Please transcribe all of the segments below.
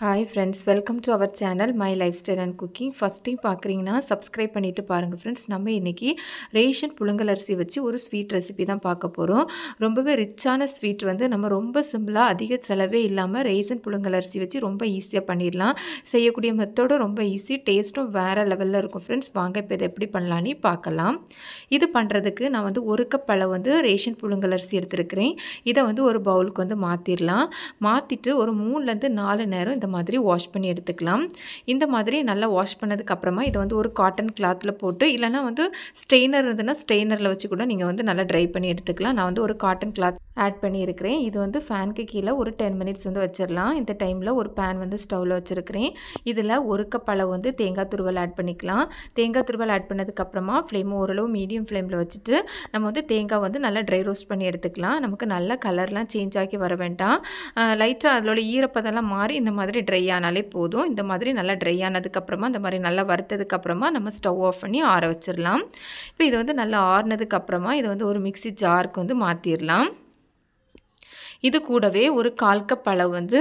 hi friends welcome to our channel my life style and cooking ஃபஸ்ட்டையும் time பார்க்குறீங்கன்னா subscribe பண்ணிவிட்டு பாருங்கள் friends நம்ம இன்றைக்கி ரேஷன் புழுங்கல் அரிசி வச்சு ஒரு ஸ்வீட் ரெசிபி தான் பார்க்க போகிறோம் ரொம்பவே ரிச்சான ஸ்வீட் வந்து நம்ம ரொம்ப சிம்பிளாக அதிக செலவே இல்லாமல் ரேஷன் புழுங்கல் அரிசி வச்சு ரொம்ப ஈஸியாக பண்ணிடலாம் செய்யக்கூடிய மெத்தோடும் ரொம்ப ஈஸி டேஸ்ட்டும் வேறு லெவலில் இருக்கும் ஃப்ரெண்ட்ஸ் வாங்க இப்போ இதை எப்படி பண்ணலான்னு பார்க்கலாம் இது பண்ணுறதுக்கு நான் வந்து ஒரு கப் அளவு வந்து ரேஷன் புழுங்கல் அரிசி எடுத்துருக்கிறேன் இதை வந்து ஒரு பவுலுக்கு வந்து மாற்றிடலாம் மாற்றிட்டு ஒரு மூணுலேருந்து நாலு நேரம் இந்த இந்த மாதிரி வாஷ் பண்ணி எடுத்துக்கலாம் இந்த மாதிரி நல்லா வாஷ் பண்ணதுக்கப்புறமா இதை வந்து ஒரு காட்டன் கிளாத்தில் போட்டு இல்லைனா வந்து ஸ்டெயினர் இருந்ததுன்னா ஸ்டெயினரில் வச்சு கூட நீங்கள் வந்து நல்லா ட்ரை பண்ணி எடுத்துக்கலாம் நான் வந்து ஒரு காட்டன் கிளாத் ஆட் பண்ணியிருக்கிறேன் இது வந்து ஃபேனுக்கு கீழே ஒரு டென் மினிட்ஸ் வந்து வச்சிடலாம் இந்த டைமில் ஒரு பேன் வந்து ஸ்டவ்வில் வச்சுருக்கிறேன் இதில் ஒரு கப் அளவு வந்து தேங்காய் துருவல் ஆட் பண்ணிக்கலாம் தேங்காய் துருவல் ஆட் பண்ணதுக்கப்புறமா ஃப்ளேம் ஓரளவு மீடியம் ஃப்ளேமில் வச்சுட்டு நம்ம வந்து தேங்காய் வந்து நல்லா ட்ரை ரோஸ்ட் பண்ணி எடுத்துக்கலாம் நமக்கு நல்ல கலர்லாம் சேஞ்ச் ஆகி வர வேண்டாம் லைட்டாக அதோட ஈரப்பதெல்லாம் மாறி இந்த மாதிரி மாதிரி ட்ரை ஆனாலே போதும் இந்த மாதிரி நல்லா ட்ரை ஆனதுக்கப்புறமா இந்த மாதிரி நல்லா வறுத்ததுக்கப்புறமா நம்ம ஸ்டவ் ஆஃப் பண்ணி ஆற வச்சிடலாம் இப்போ இது வந்து நல்லா ஆறுனதுக்கப்புறமா இதை வந்து ஒரு மிக்சி ஜாருக்கு வந்து மாற்றிடலாம் இது கூடவே ஒரு கால் கப் அளவு வந்து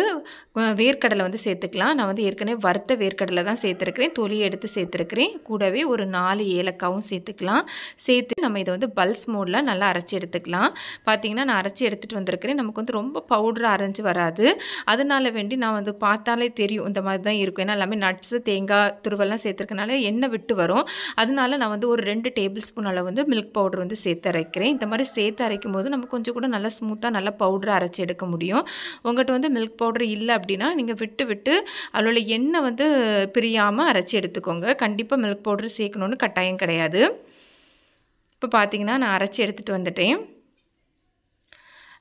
வேர்க்கடலை வந்து சேர்த்துக்கலாம் நான் வந்து ஏற்கனவே வறுத்த வேர்க்கடலை தான் சேர்த்துருக்கிறேன் தொலி எடுத்து சேர்த்துருக்கிறேன் கூடவே ஒரு நாலு ஏலக்காவும் சேர்த்துக்கலாம் சேர்த்து நம்ம இதை வந்து பல்ஸ் மோடில் நல்லா அரைச்சி எடுத்துக்கலாம் பார்த்திங்கன்னா நான் அரைச்சி எடுத்துகிட்டு வந்திருக்கிறேன் நமக்கு வந்து ரொம்ப பவுடராக அரைஞ்சி வராது அதனால வேண்டி நான் வந்து பார்த்தாலே தெரியும் இந்த மாதிரி தான் இருக்கும் ஏன்னா எல்லாமே நட்ஸு தேங்காய் துருவெல்லாம் சேர்த்துருக்கனால எண்ணெய் விட்டு வரும் அதனால நான் வந்து ஒரு ரெண்டு டேபிள் ஸ்பூன் அளவு வந்து மில்க் பவுடர் வந்து சேர்த்து அரைக்கிறேன் இந்த மாதிரி சேர்த்து அரைக்கும் போது நம்ம கொஞ்சம் கூட நல்லா ஸ்மூத்தாக நல்லா பவுடர் அரைச்சி எடுக்க முடியும் உங்கள்கிட்ட வந்து மில்க் பவுடர் இல்லை அப்படின்னா நீங்கள் விட்டு விட்டு அதோட எண்ணெய் வந்து பிரியாமல் அரைச்சி எடுத்துக்கோங்க கண்டிப்பாக மில்க் பவுடர் சேர்க்கணுன்னு கட்டாயம் கிடையாது இப்போ பார்த்தீங்கன்னா நான் அரைச்சி எடுத்துகிட்டு வந்துட்டேன்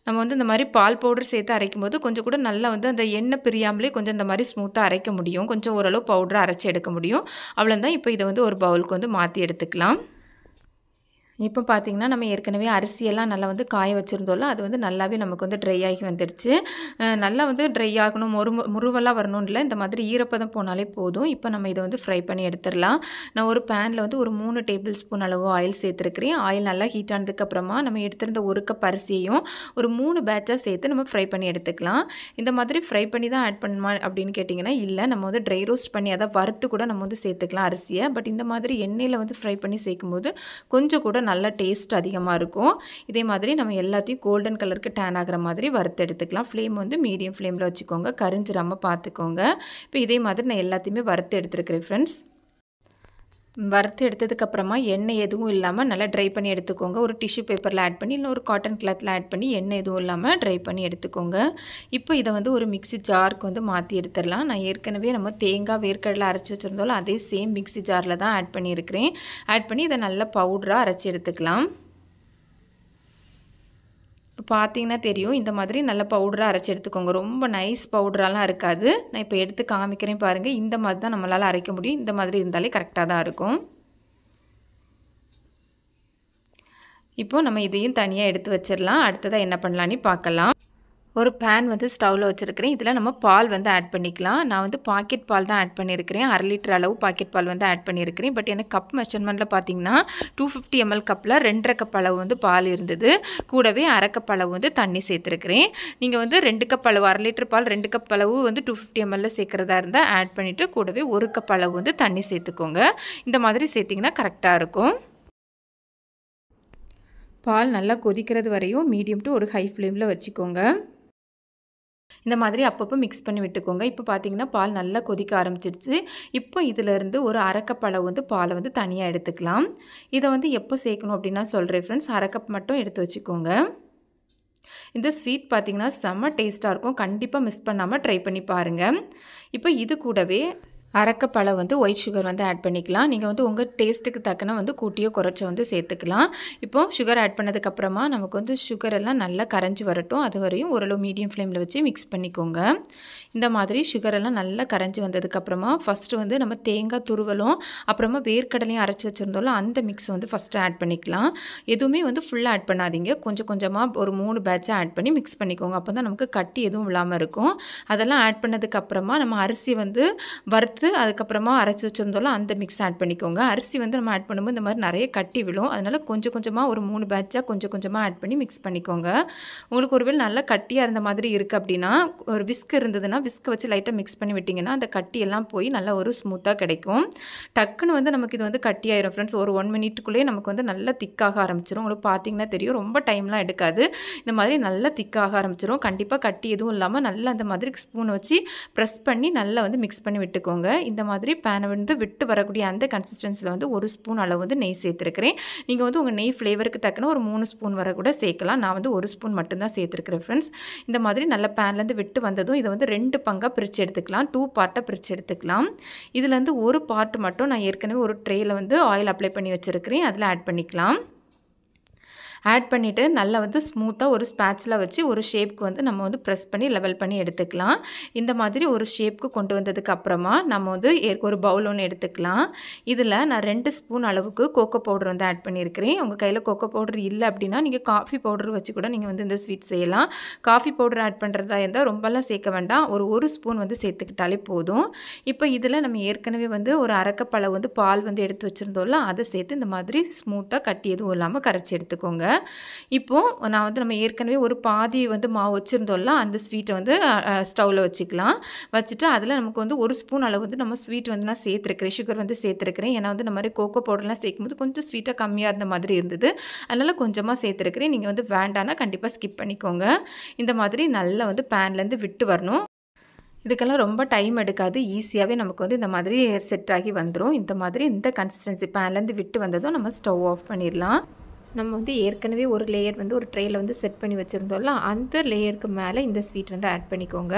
நம்ம வந்து இந்த மாதிரி பால் பவுடர் சேர்த்து அரைக்கும் போது கொஞ்சம் கூட நல்லா வந்து அந்த எண்ணெய் பிரியாமலே கொஞ்சம் இந்த மாதிரி ஸ்மூத்தாக அரைக்க முடியும் கொஞ்சம் ஓரளவு பவுடரை அரைச்சி எடுக்க முடியும் தான் இப்போ இதை வந்து ஒரு பவுலுக்கு வந்து மாற்றி எடுத்துக்கலாம் இப்போ பார்த்திங்கன்னா நம்ம ஏற்கனவே அரிசியெல்லாம் நல்லா வந்து காய வச்சுருந்தோம்ல அது வந்து நல்லாவே நமக்கு வந்து ட்ரை ஆகி வந்துடுச்சு நல்லா வந்து ட்ரை ஆகணும் மொறு முருவெல்லாம் வரணும் இல்லை இந்த மாதிரி ஈரப்பதம் போனாலே போதும் இப்போ நம்ம இதை வந்து ஃப்ரை பண்ணி எடுத்துடலாம் நான் ஒரு பேனில் வந்து ஒரு மூணு டேபிள் ஸ்பூன் அளவு ஆயில் சேர்த்துருக்கிறேன் ஆயில் நல்லா ஹீட் ஆனதுக்கப்புறமா நம்ம எடுத்திருந்த ஒரு கப் அரிசியையும் ஒரு மூணு பேட்சாக சேர்த்து நம்ம ஃப்ரை பண்ணி எடுத்துக்கலாம் இந்த மாதிரி ஃப்ரை பண்ணி தான் ஆட் பண்ணுமா அப்படின்னு கேட்டிங்கன்னா இல்லை நம்ம வந்து ட்ரை ரோஸ்ட் பண்ணி அதை வறுத்து கூட நம்ம வந்து சேர்த்துக்கலாம் அரிசியை பட் இந்த மாதிரி எண்ணெயில் வந்து ஃப்ரை பண்ணி சேர்க்கும்போது கொஞ்சம் கூட நல்ல டேஸ்ட் அதிகமாக இருக்கும் இதே மாதிரி நம்ம எல்லாத்தையும் கோல்டன் கலருக்கு டேன் ஆகிற மாதிரி வறுத்து எடுத்துக்கலாம் ஃப்ளேம் வந்து மீடியம் ஃப்ளேமில் வச்சுக்கோங்க கரிஞ்சிராமல் பார்த்துக்கோங்க இப்போ இதே மாதிரி நான் எல்லாத்தையுமே வறுத்து எடுத்துருக்கிறேன் ஃப்ரெண்ட்ஸ் வறுத்து எடுத்ததுக்கப்புறமா எண்ணெய் எதுவும் இல்லாமல் நல்லா ட்ரை பண்ணி எடுத்துக்கோங்க ஒரு டிஷ்யூ பேப்பரில் ஆட் பண்ணி இல்லை ஒரு காட்டன் கிளாத்தில் ஆட் பண்ணி எண்ணெய் எதுவும் இல்லாமல் ட்ரை பண்ணி எடுத்துக்கோங்க இப்போ இதை வந்து ஒரு மிக்சி ஜாருக்கு வந்து மாற்றி எடுத்துடலாம் நான் ஏற்கனவே நம்ம தேங்காய் வேர்க்கடலை அரைச்சி வச்சுருந்தாலும் அதே சேம் மிக்சி ஜாரில் தான் ஆட் பண்ணியிருக்கிறேன் ஆட் பண்ணி இதை நல்லா பவுடராக அரைச்சி எடுத்துக்கலாம் இப்போ பார்த்தீங்கன்னா தெரியும் இந்த மாதிரி நல்ல பவுடராக அரைச்சி எடுத்துக்கோங்க ரொம்ப நைஸ் பவுடராலாம் இருக்காது நான் இப்போ எடுத்து காமிக்கிறேன் பாருங்கள் இந்த மாதிரி தான் நம்மளால் அரைக்க முடியும் இந்த மாதிரி இருந்தாலே கரெக்டாக தான் இருக்கும் இப்போது நம்ம இதையும் தனியாக எடுத்து வச்சிடலாம் அடுத்ததாக என்ன பண்ணலான்னு பார்க்கலாம் ஒரு பேன் வந்து ஸ்டவ்வில் வச்சுருக்கிறேன் இதில் நம்ம பால் வந்து ஆட் பண்ணிக்கலாம் நான் வந்து பாக்கெட் பால் தான் ஆட் பண்ணியிருக்கிறேன் அரை லிட்டர் அளவு பாக்கெட் பால் வந்து ஆட் பண்ணியிருக்கிறேன் பட் எனக்கு கப் மெஷர்மெண்ட்டில் பார்த்தீங்கன்னா டூ ஃபிஃப்டி எம்எல் கப்பில் ரெண்டரை கப் அளவு வந்து பால் இருந்தது கூடவே அரை கப் அளவு வந்து தண்ணி சேர்த்துருக்கிறேன் நீங்கள் வந்து ரெண்டு கப் அளவு அரை லிட்டர் பால் ரெண்டு கப் அளவு வந்து டூ ஃபிஃப்டி எம்எல்ல சேர்க்குறதா இருந்தால் ஆட் பண்ணிவிட்டு கூடவே ஒரு கப் அளவு வந்து தண்ணி சேர்த்துக்கோங்க இந்த மாதிரி சேர்த்திங்கன்னா கரெக்டாக இருக்கும் பால் நல்லா கொதிக்கிறது வரையும் மீடியம் டு ஒரு ஹை ஃப்ளேமில் வச்சுக்கோங்க இந்த மாதிரி அப்பப்போ மிக்ஸ் பண்ணி விட்டுக்கோங்க இப்போ பார்த்தீங்கன்னா பால் நல்லா கொதிக்க ஆரம்பிச்சிருச்சு இப்போ இதிலேருந்து ஒரு அரைக்கப்பழம் வந்து பாலை வந்து தனியாக எடுத்துக்கலாம் இதை வந்து எப்போ சேர்க்கணும் அப்படின்னா சொல்கிறேன் ஃப்ரெண்ட்ஸ் அரைக்கப் மட்டும் எடுத்து வச்சுக்கோங்க இந்த ஸ்வீட் பார்த்திங்கன்னா செம்ம டேஸ்ட்டாக இருக்கும் கண்டிப்பாக மிஸ் பண்ணாமல் ட்ரை பண்ணி பாருங்கள் இப்போ இது கூடவே அரைக்கப்பழம் வந்து ஒயிட் சுகர் வந்து ஆட் பண்ணிக்கலாம் நீங்கள் வந்து உங்கள் டேஸ்ட்டுக்கு தக்கன வந்து கூட்டியோ குறைச்சோ வந்து சேர்த்துக்கலாம் இப்போ சுகர் ஆட் பண்ணதுக்கப்புறமா நமக்கு வந்து சுகர் எல்லாம் நல்லா கரைஞ்சி வரட்டும் அது வரையும் ஓரளவு மீடியம் ஃப்ளேமில் வச்சு மிக்ஸ் பண்ணிக்கோங்க இந்த மாதிரி சுகர் எல்லாம் நல்லா கரைஞ்சி வந்ததுக்கப்புறமா ஃபஸ்ட்டு வந்து நம்ம தேங்காய் துருவலும் அப்புறமா வேர்க்கடலையும் அரைச்சி வச்சுருந்தோம்ல அந்த மிக்ஸ் வந்து ஃபஸ்ட்டு ஆட் பண்ணிக்கலாம் எதுவுமே வந்து ஃபுல்லாக ஆட் பண்ணாதீங்க கொஞ்சம் கொஞ்சமாக ஒரு மூணு பேட்சாக ஆட் பண்ணி மிக்ஸ் பண்ணிக்கோங்க அப்போ தான் நமக்கு கட்டி எதுவும் இல்லாமல் இருக்கும் அதெல்லாம் ஆட் பண்ணதுக்கப்புறமா நம்ம அரிசி வந்து வறுத்து எடுத்து அதுக்கப்புறமா அரைச்சி வச்சுருந்தோம்ல அந்த மிக்ஸ் ஆட் பண்ணிக்கோங்க அரிசி வந்து நம்ம ஆட் பண்ணும்போது இந்த மாதிரி நிறைய கட்டி விழும் அதனால் கொஞ்சம் கொஞ்சமாக ஒரு மூணு பேட்சாக கொஞ்சம் கொஞ்சமாக ஆட் பண்ணி மிக்ஸ் பண்ணிக்கோங்க உங்களுக்கு ஒருவேளை நல்லா கட்டியாக இருந்த மாதிரி இருக்குது அப்படின்னா ஒரு விஸ்க் இருந்ததுன்னா விஸ்க் வச்சு லைட்டாக மிக்ஸ் பண்ணி விட்டிங்கன்னா அந்த கட்டியெல்லாம் போய் நல்லா ஒரு ஸ்மூத்தாக கிடைக்கும் டக்குன்னு வந்து நமக்கு இது வந்து கட்டியாயிரும் ஃப்ரெண்ட்ஸ் ஒரு ஒன் மினிட்டுக்குள்ளேயே நமக்கு வந்து நல்லா திக்காக ஆரம்பிச்சிடும் உங்களுக்கு பார்த்தீங்கன்னா தெரியும் ரொம்ப டைம்லாம் எடுக்காது இந்த மாதிரி நல்லா திக்காக ஆரம்பிச்சிடும் கண்டிப்பாக கட்டி எதுவும் இல்லாமல் நல்லா அந்த மாதிரி ஸ்பூன் வச்சு ப்ரெஸ் பண்ணி நல்லா வந்து மிக்ஸ் பண்ணி விட்டுக்கோங்க இந்த மாதிரி பேனை வந்து விட்டு வரக்கூடிய அந்த கன்சிஸ்டன்சியில் வந்து ஒரு ஸ்பூன் அளவு வந்து நெய் சேர்த்துருக்கிறேன் நீங்கள் வந்து உங்கள் நெய் ஃப்ளேவருக்கு தக்கன ஒரு மூணு ஸ்பூன் வர கூட சேர்க்கலாம் நான் வந்து ஒரு ஸ்பூன் மட்டும்தான் சேர்த்துருக்கிறேன் ஃப்ரெண்ட்ஸ் இந்த மாதிரி நல்ல பேன்லேருந்து விட்டு வந்ததும் இதை வந்து ரெண்டு பங்காக பிரித்து எடுத்துக்கலாம் டூ பார்ட்டாக பிரித்து எடுத்துக்கலாம் இதுலேருந்து ஒரு பார்ட் மட்டும் நான் ஏற்கனவே ஒரு ட்ரேயில் வந்து ஆயில் அப்ளை பண்ணி வச்சுருக்கிறேன் அதில் ஆட் பண்ணிக்கலாம் ஆட் பண்ணிவிட்டு நல்லா வந்து ஸ்மூத்தாக ஒரு ஸ்பேட்சில் வச்சு ஒரு ஷேப்க்கு வந்து நம்ம வந்து ப்ரெஸ் பண்ணி லெவல் பண்ணி எடுத்துக்கலாம் இந்த மாதிரி ஒரு ஷேப்க்கு கொண்டு வந்ததுக்கு அப்புறமா நம்ம வந்து ஒரு பவுல் ஒன்று எடுத்துக்கலாம் இதில் நான் ரெண்டு ஸ்பூன் அளவுக்கு கோகோ பவுடர் வந்து ஆட் பண்ணியிருக்கிறேன் உங்கள் கையில் கோகோ பவுடர் இல்லை அப்படின்னா நீங்கள் காஃபி பவுடர் வச்சு கூட நீங்கள் வந்து இந்த ஸ்வீட் செய்யலாம் காஃபி பவுடர் ஆட் பண்ணுறதா இருந்தால் ரொம்பலாம் சேர்க்க வேண்டாம் ஒரு ஒரு ஸ்பூன் வந்து சேர்த்துக்கிட்டாலே போதும் இப்போ இதில் நம்ம ஏற்கனவே வந்து ஒரு அரக்கப்பழம் வந்து பால் வந்து எடுத்து வச்சுருந்தோம்ல அதை சேர்த்து இந்த மாதிரி ஸ்மூத்தாக கட்டி எதுவும் இல்லாமல் கரைச்சி எடுத்துக்கோங்க இப்போது நான் வந்து நம்ம ஏற்கனவே ஒரு பாதி வந்து மாவு வச்சுருந்தோம்ல அந்த ஸ்வீட்டை வந்து ஸ்டவ்வில் வச்சுக்கலாம் வச்சுட்டு அதில் நமக்கு வந்து ஒரு ஸ்பூன் அளவு வந்து நம்ம ஸ்வீட் வந்து நான் சேர்த்துருக்கிறேன் சுகர் வந்து சேர்த்துருக்கிறேன் ஏன்னா வந்து இந்த மாதிரி கோகோ பவுடர்லாம் சேர்க்கும்போது கொஞ்சம் ஸ்வீட்டாக கம்மியாக இருந்த மாதிரி இருந்தது அதனால் கொஞ்சமாக சேர்த்துருக்கிறேன் நீங்கள் வந்து வேண்டானா கண்டிப்பாக ஸ்கிப் பண்ணிக்கோங்க இந்த மாதிரி நல்லா வந்து பேன்லேருந்து விட்டு வரணும் இதுக்கெல்லாம் ரொம்ப டைம் எடுக்காது ஈஸியாகவே நமக்கு வந்து இந்த மாதிரி செட் ஆகி வந்துடும் இந்த மாதிரி இந்த கன்சிஸ்டன்சி பேன்லேருந்து விட்டு வந்ததும் நம்ம ஸ்டவ் ஆஃப் பண்ணிடலாம் நம்ம வந்து ஏற்கனவே ஒரு லேயர் வந்து ஒரு ட்ரேயில் வந்து செட் பண்ணி வச்சுருந்தோம்ல அந்த லேயருக்கு மேலே இந்த ஸ்வீட் வந்து ஆட் பண்ணிக்கோங்க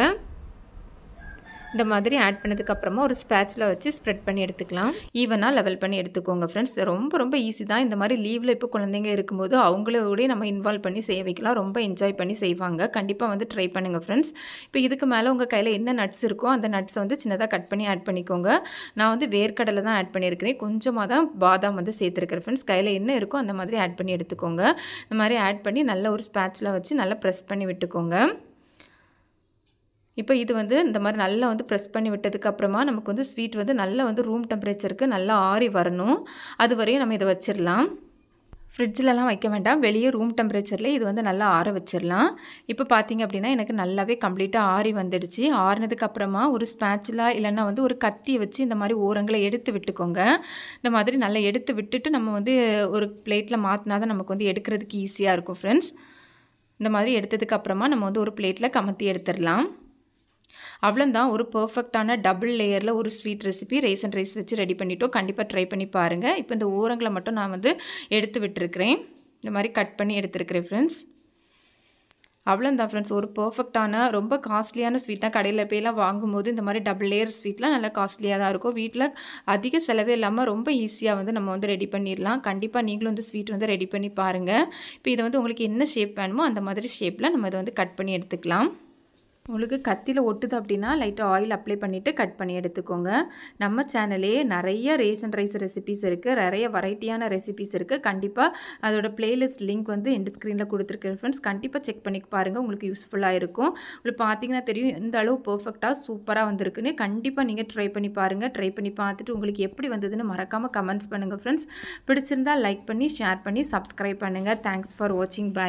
இந்த மாதிரி ஆட் பண்ணதுக்கப்புறமா ஒரு ஸ்பேச்சில் வச்சு ஸ்ப்ரெட் பண்ணி எடுத்துக்கலாம் ஈவனாக லெவல் பண்ணி எடுத்துக்கோங்க ஃப்ரெண்ட்ஸ் ரொம்ப ரொம்ப ஈஸி தான் இந்த மாதிரி லீவில் இப்போ குழந்தைங்க இருக்கும்போது அவங்களோடய நம்ம இன்வால்வ் பண்ணி செய்ய வைக்கலாம் ரொம்ப என்ஜாய் பண்ணி செய்வாங்க கண்டிப்பாக வந்து ட்ரை பண்ணுங்கள் ஃப்ரெண்ட்ஸ் இப்போ இதுக்கு மேலே உங்கள் கையில் என்ன நட்ஸ் இருக்கோ அந்த நட்ஸை வந்து சின்னதாக கட் பண்ணி ஆட் பண்ணிக்கோங்க நான் வந்து வேர்க்கடலை தான் ஆட் பண்ணியிருக்கிறேன் கொஞ்சமாக தான் பாதாம் வந்து சேர்த்துருக்கிறேன் ஃப்ரெண்ட்ஸ் கையில் என்ன இருக்கோ அந்த மாதிரி ஆட் பண்ணி எடுத்துக்கோங்க இந்த மாதிரி ஆட் பண்ணி நல்ல ஒரு ஸ்பேச்சில் வச்சு நல்லா ப்ரெஸ் பண்ணி விட்டுக்கோங்க இப்போ இது வந்து இந்த மாதிரி நல்லா வந்து ப்ரெஸ் பண்ணி விட்டதுக்கு அப்புறமா நமக்கு வந்து ஸ்வீட் வந்து நல்லா வந்து ரூம் டெம்பரேச்சருக்கு நல்லா ஆறி வரணும் அது வரையும் நம்ம இதை வச்சிடலாம் ஃப்ரிட்ஜிலலாம் வைக்க வேண்டாம் வெளியே ரூம் டெம்பரேச்சரில் இது வந்து நல்லா ஆற வச்சிடலாம் இப்போ பார்த்திங்க அப்படின்னா எனக்கு நல்லாவே கம்ப்ளீட்டாக ஆறி வந்துடுச்சு ஆறினதுக்கப்புறமா ஒரு ஸ்பேச்சுலா இல்லைன்னா வந்து ஒரு கத்தியை வச்சு இந்த மாதிரி ஓரங்களை எடுத்து விட்டுக்கோங்க இந்த மாதிரி நல்லா எடுத்து விட்டுட்டு நம்ம வந்து ஒரு பிளேட்டில் மாற்றினா தான் நமக்கு வந்து எடுக்கிறதுக்கு ஈஸியாக இருக்கும் ஃப்ரெண்ட்ஸ் இந்த மாதிரி எடுத்ததுக்கப்புறமா நம்ம வந்து ஒரு பிளேட்டில் கமத்தி எடுத்துடலாம் அவ்வளோந்தான் ஒரு பர்ஃபெக்டான டபுள் லேயரில் ஒரு sweet recipe rice and rice வச்சு ரெடி பண்ணிட்டோம் கண்டிப்பாக ட்ரை பண்ணி பாருங்கள் இப்போ இந்த ஓரங்களை மட்டும் நான் வந்து எடுத்து விட்டுருக்கிறேன் இந்த மாதிரி கட் பண்ணி எடுத்துருக்கிறேன் ஃப்ரெண்ட்ஸ் அவ்வளோந்தான் ஃப்ரெண்ட்ஸ் ஒரு பர்ஃபெக்டான ரொம்ப காஸ்ட்லியான ஸ்வீட் தான் கடையில் போயெல்லாம் வாங்கும்போது இந்த மாதிரி டபுள் லேயர் ஸ்வீட்லாம் நல்லா காஸ்ட்லியாக தான் இருக்கும் வீட்டில் அதிக செலவே இல்லாமல் ரொம்ப ஈஸியாக வந்து நம்ம வந்து ரெடி பண்ணிடலாம் கண்டிப்பாக நீங்களும் வந்து ஸ்வீட் வந்து ரெடி பண்ணி பாருங்கள் இப்போ இதை வந்து உங்களுக்கு என்ன ஷேப் வேணுமோ அந்த மாதிரி ஷேப்பில் நம்ம இதை வந்து கட் பண்ணி எடுத்துக்கலாம் உங்களுக்கு கத்தியில் ஒட்டுது அப்படின்னா லைட்டாக ஆயில் அப்ளை பண்ணிவிட்டு கட் பண்ணி எடுத்துக்கோங்க நம்ம சேனலே நிறைய ரேஷன் ரைஸ் ரெசிபிஸ் இருக்குது நிறைய வெரைட்டியான ரெசிபிஸ் இருக்குது கண்டிப்பாக அதோட ப்ளேலிஸ்ட் லிங்க் வந்து எண்டு ஸ்க்ரீனில் கொடுத்துருக்கேன் ஃப்ரெண்ட்ஸ் கண்டிப்பாக செக் பண்ணி பாருங்கள் உங்களுக்கு யூஸ்ஃபுல்லாக இருக்கும் உங்களுக்கு பார்த்தீங்கன்னா தெரியும் எந்த அளவு பர்ஃபெக்டாக சூப்பராக வந்திருக்குன்னு கண்டிப்பாக நீங்கள் ட்ரை பண்ணி பாருங்கள் ட்ரை பண்ணி பார்த்துட்டு உங்களுக்கு எப்படி வந்ததுன்னு மறக்காமல் கமெண்ட்ஸ் பண்ணுங்கள் ஃப்ரெண்ட்ஸ் பிடிச்சிருந்தால் லைக் பண்ணி ஷேர் பண்ணி சப்ஸ்கிரைப் பண்ணுங்கள் தேங்க்ஸ் ஃபார் வாட்சிங் பாய்